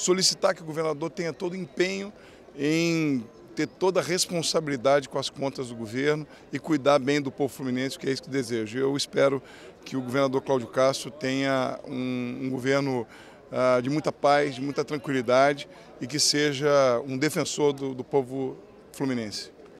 solicitar que o governador tenha todo o empenho em ter toda a responsabilidade com as contas do governo e cuidar bem do povo fluminense, que é isso que desejo. Eu espero que o governador Cláudio Castro tenha um, um governo ah, de muita paz, de muita tranquilidade e que seja um defensor do, do povo fluminense.